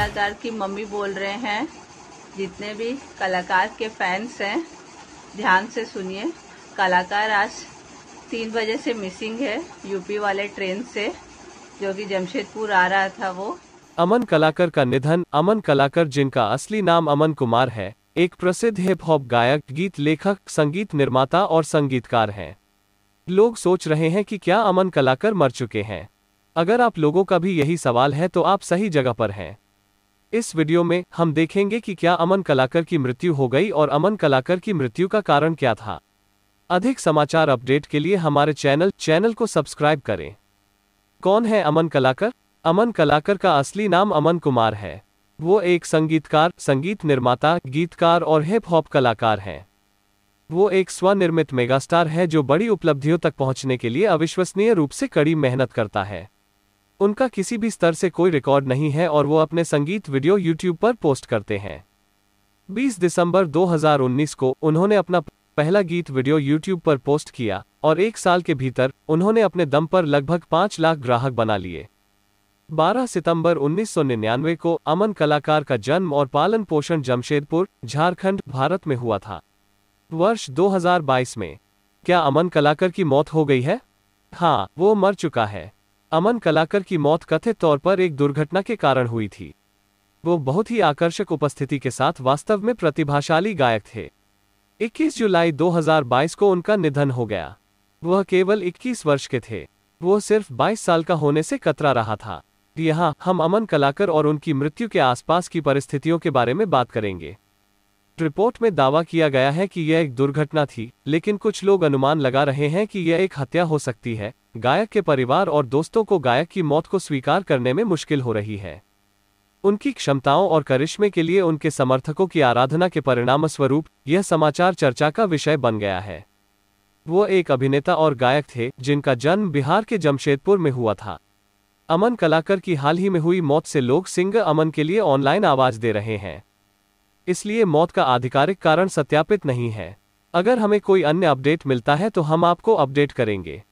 कलाकार की मम्मी बोल रहे हैं जितने भी कलाकार के फैंस हैं ध्यान से सुनिए कलाकार आज तीन बजे से मिसिंग है यूपी वाले ट्रेन से जो कि जमशेदपुर आ रहा था वो अमन कलाकर का निधन अमन कलाकर जिनका असली नाम अमन कुमार है एक प्रसिद्ध हिप हॉप गायक गीत लेखक संगीत निर्माता और संगीतकार हैं लोग सोच रहे हैं कि क्या अमन कलाकर मर चुके हैं अगर आप लोगों का भी यही सवाल है तो आप सही जगह पर हैं इस वीडियो में हम देखेंगे कि क्या अमन कलाकर की मृत्यु हो गई और अमन कलाकर की मृत्यु का कारण क्या था अधिक समाचार अपडेट के लिए हमारे चैनल चैनल को सब्सक्राइब करें कौन है अमन कलाकर अमन कलाकर का असली नाम अमन कुमार है वो एक संगीतकार संगीत निर्माता गीतकार और हिप हॉप कलाकार हैं वो एक स्वनिर्मित मेगास्टार है जो बड़ी उपलब्धियों तक पहुंचने के लिए अविश्वसनीय रूप से कड़ी मेहनत करता है उनका किसी भी स्तर से कोई रिकॉर्ड नहीं है और वो अपने संगीत वीडियो यूट्यूब पर पोस्ट करते हैं 20 दिसंबर 2019 को उन्होंने अपना पहला गीत वीडियो यूट्यूब पर पोस्ट किया और एक साल के भीतर उन्होंने अपने दम पर लगभग पांच लाख ग्राहक बना लिए 12 सितंबर 1999 को अमन कलाकार का जन्म और पालन पोषण जमशेदपुर झारखंड भारत में हुआ था वर्ष 2022 में क्या अमन कलाकर की मौत हो गई है हाँ वो मर चुका है अमन कलाकर की मौत कथित तौर पर एक दुर्घटना के कारण हुई थी वो बहुत ही आकर्षक उपस्थिति के साथ वास्तव में प्रतिभाशाली गायक थे 21 जुलाई 2022 को उनका निधन हो गया वह केवल 21 वर्ष के थे वो सिर्फ 22 साल का होने से कतरा रहा था यहाँ हम अमन कलाकर और उनकी मृत्यु के आसपास की परिस्थितियों के बारे में बात करेंगे रिपोर्ट में दावा किया गया है कि यह एक दुर्घटना थी लेकिन कुछ लोग अनुमान लगा रहे हैं कि यह एक हत्या हो सकती है गायक के परिवार और दोस्तों को गायक की मौत को स्वीकार करने में मुश्किल हो रही है उनकी क्षमताओं और करिश्मे के लिए उनके समर्थकों की आराधना के परिणामस्वरूप यह समाचार चर्चा का विषय बन गया है वो एक अभिनेता और गायक थे जिनका जन्म बिहार के जमशेदपुर में हुआ था अमन कलाकर की हाल ही में हुई मौत से लोग सिंग अमन के लिए ऑनलाइन आवाज दे रहे हैं इसलिए मौत का आधिकारिक कारण सत्यापित नहीं है अगर हमें कोई अन्य अपडेट मिलता है तो हम आपको अपडेट करेंगे